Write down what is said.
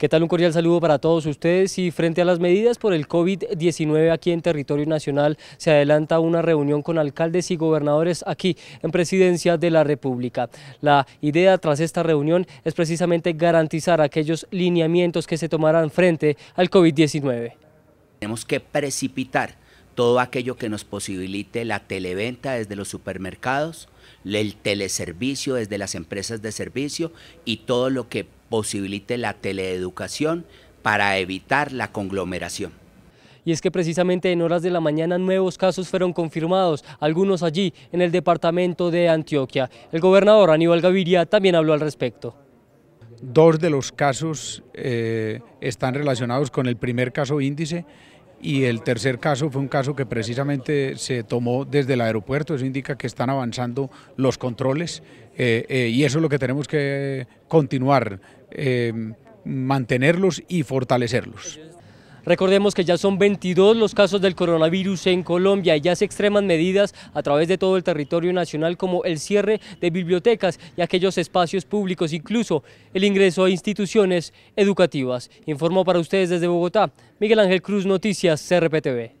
¿Qué tal? Un cordial saludo para todos ustedes y frente a las medidas por el COVID-19 aquí en territorio nacional se adelanta una reunión con alcaldes y gobernadores aquí en Presidencia de la República. La idea tras esta reunión es precisamente garantizar aquellos lineamientos que se tomarán frente al COVID-19. Tenemos que precipitar todo aquello que nos posibilite la televenta desde los supermercados, el teleservicio desde las empresas de servicio y todo lo que posibilite la teleeducación para evitar la conglomeración. Y es que precisamente en horas de la mañana nuevos casos fueron confirmados, algunos allí en el departamento de Antioquia. El gobernador Aníbal Gaviria también habló al respecto. Dos de los casos eh, están relacionados con el primer caso índice y el tercer caso fue un caso que precisamente se tomó desde el aeropuerto, eso indica que están avanzando los controles eh, eh, y eso es lo que tenemos que continuar, eh, mantenerlos y fortalecerlos. Recordemos que ya son 22 los casos del coronavirus en Colombia y ya se extreman medidas a través de todo el territorio nacional como el cierre de bibliotecas y aquellos espacios públicos, incluso el ingreso a instituciones educativas. Informo para ustedes desde Bogotá Miguel Ángel Cruz, Noticias CRPTV.